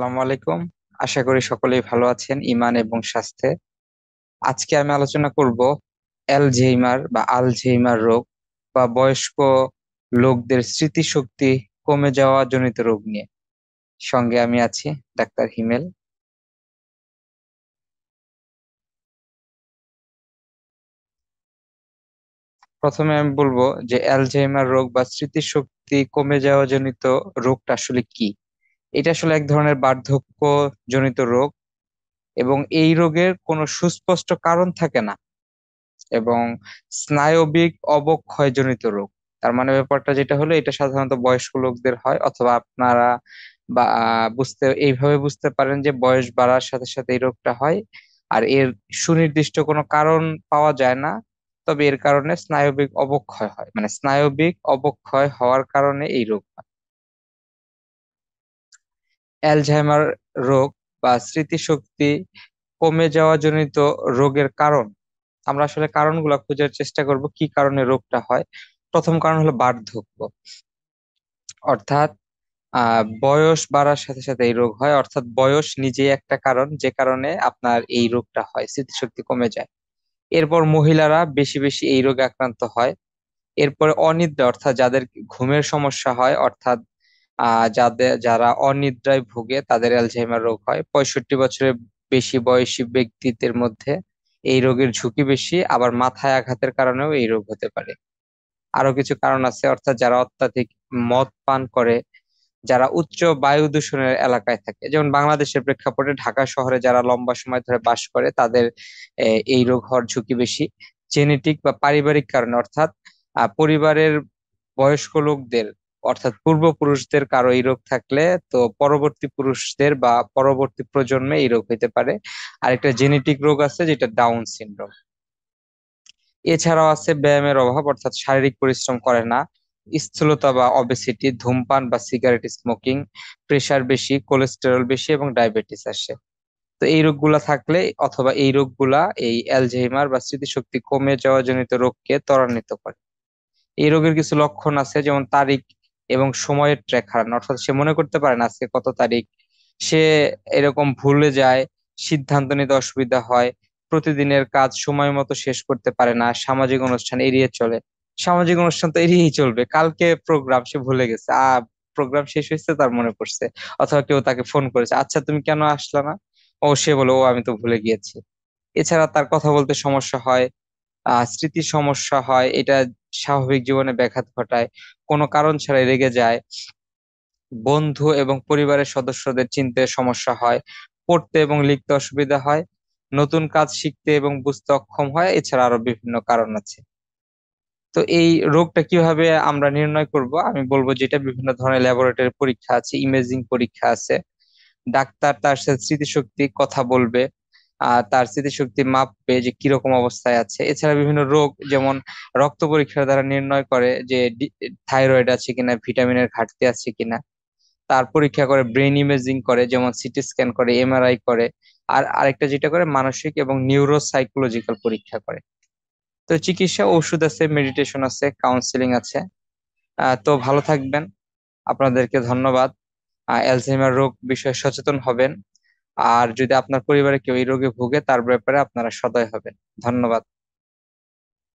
আসসালামু আলাইকুম আশা করি সকলেই ভালো আছেন ইমান এবং স্বাস্থ্যে আজকে আমি আলোচনা করব অ্যালঝেইমার বা আলঝেইমার রোগ বা বয়স্ক লোকদের স্মৃতিশক্তি কমে যাওয়া জনিত রোগ নিয়ে সঙ্গে আমি আছি ডাক্তার হিমেল প্রথমে আমি বলবো যে অ্যালঝেইমার রোগ বা স্মৃতিশক্তি কমে যাওয়া জনিত রোগটা আসলে কি এটা আসলে এক ধরনের বার্ধক্য জনিত রোগ এবং এই রোগের কোনো সুস্পষ্ট কারণ থাকে না এবং স্নায়বিক অবক্ষয় জনিত রোগ তার মানে ব্যাপারটা যেটা হলো এটা সাধারণত বয়স্ক লোকদের হয় অথবা আপনারা বা বুঝতে এইভাবে বুঝতে পারেন যে বয়স বাড়ার সাথে সাথে এই রোগটা হয় আর এর সুনির্দিষ্ট কোনো কারণ পাওয়া যায় না তবে এর কারণে স্নায়বিক অবক্ষয় হয় মানে স্নায়বিক অবক্ষয় হওয়ার কারণে এই রোগ হয় অ্যালঝাইমার রোগ বা স্মৃতিশক্তি কমে যাওয়া জনিত রোগের কারণ আমরা আসলে কারণগুলো খোঁজার চেষ্টা করব কি কারণে রোগটা হয় প্রথম কারণ হলো বার্ধক্য অর্থাৎ বয়স বাড়ার সাথে সাথে এই রোগ হয় অর্থাৎ বয়স নিজেই একটা কারণ যে কারণে আপনার এই রোগটা হয় স্মৃতিশক্তি কমে যায় এরপর মহিলারা বেশি বেশি এই রোগে আক্রান্ত হয় এরপরে অনিদ্রা অর্থাৎ যাদের ঘুমের সমস্যা হয় অর্থাৎ যাদের যারা অনিদ্রায় ভোগে তাদের অ্যালঝাইমার রোগ হয় পঁয়ষট্টি বছরের বেশি বয়সী ব্যক্তিদের মধ্যে এই রোগের ঝুঁকি বেশি আবার মাথায় আঘাতের কারণেও এই রোগ হতে পারে আরো কিছু কারণ আছে অর্থাৎ যারা অত্যাধিক মদ পান করে যারা উচ্চ বায়ু দূষণের এলাকায় থাকে যেমন বাংলাদেশের প্রেক্ষাপটে ঢাকা শহরে যারা লম্বা সময় ধরে বাস করে তাদের এই রোগ হওয়ার ঝুঁকি বেশি জেনেটিক বা পারিবারিক কারণে অর্থাৎ পরিবারের বয়স্ক লোকদের অর্থাৎ পূর্বপুরুষদের কারো এই রোগ থাকলে তো পরবর্তী পুরুষদের বা পরবর্তী প্রজন্মে এই রোগ হইতে পারে আর একটা জেনেটিক রোগ আছে যেটা ডাউন সিনড্রোম এছাড়াও আছে ব্যায়ামের অভাব অর্থাৎ শারীরিক পরিশ্রম করে না স্থূলতা বা অবেসিটি ধূমপান বা সিগারেট স্মোকিং প্রেশার বেশি কোলেস্টেরল বেশি এবং ডায়াবেটিস আসে তো এই রোগগুলা থাকলে অথবা এই রোগগুলা এই অ্যালজেহিমার বা স্মৃতিশক্তি কমে যাওয়া জনিত রোগকে ত্বরান্বিত করে এই রোগের কিছু লক্ষণ আছে যেমন তারিখ এবং সময়ের ট্র্যাক হারানো অর্থাৎ সে মনে করতে পারে না আজকে কত তারিখ সে এরকম ভুলে যায় সিদ্ধান্ত নিতে অসুবিধা হয় প্রতিদিনের কাজ সময় মতো শেষ করতে পারে না সামাজিক অনুষ্ঠান এড়িয়ে চলে সামাজিক অনুষ্ঠান তো এড়িয়েই চলবে কালকে প্রোগ্রাম সে ভুলে গেছে আহ প্রোগ্রাম শেষ হয়েছে তার মনে পড়ছে অথবা কেউ তাকে ফোন করেছে আচ্ছা তুমি কেন আসলা না ও সে বলে ও আমি তো ভুলে গিয়েছি এছাড়া তার কথা বলতে সমস্যা হয় স্মৃতি সমস্যা হয় এটা স্বাভাবিক জীবনে ব্যাঘাত ঘটায় কোনো কারণ ছাড়াই রেগে যায় বন্ধু এবং পরিবারের সদস্যদের চিনতে সমস্যা হয় পড়তে এবং লিখতে অসুবিধা হয় নতুন কাজ শিখতে এবং বুঝতে অক্ষম হয় এছাড়া আরো বিভিন্ন কারণ আছে তো এই রোগটা কিভাবে আমরা নির্ণয় করব আমি বলবো যেটা বিভিন্ন ধরনের ল্যাবরেটরি পরীক্ষা আছে ইমেজিং পরীক্ষা আছে ডাক্তার তার সাথে স্মৃতিশক্তি কথা বলবে তার স্মৃতিশক্তি মাপবে যে কিরকম অবস্থায় আছে এছাড়া বিভিন্ন রোগ যেমন রক্ত পরীক্ষার দ্বারা নির্ণয় করে যে থাইরয়েড আছে কিনা ভিটামিনের ঘাটতি আছে কিনা তার পরীক্ষা করে ব্রেন ইমেজিং করে যেমন সিটি স্ক্যান করে এমআরআই করে আর আরেকটা যেটা করে মানসিক এবং নিউরোসাইকোলজিক্যাল পরীক্ষা করে তো চিকিৎসা ওষুধ আছে মেডিটেশন আছে কাউন্সিলিং আছে তো ভালো থাকবেন আপনাদেরকে ধন্যবাদ অ্যালসাইমার রোগ বিষয়ে সচেতন হবেন আর যদি আপনার পরিবারে কেউ এই রোগে ভুগে তার ব্যাপারে আপনারা সদয় হবেন ধন্যবাদ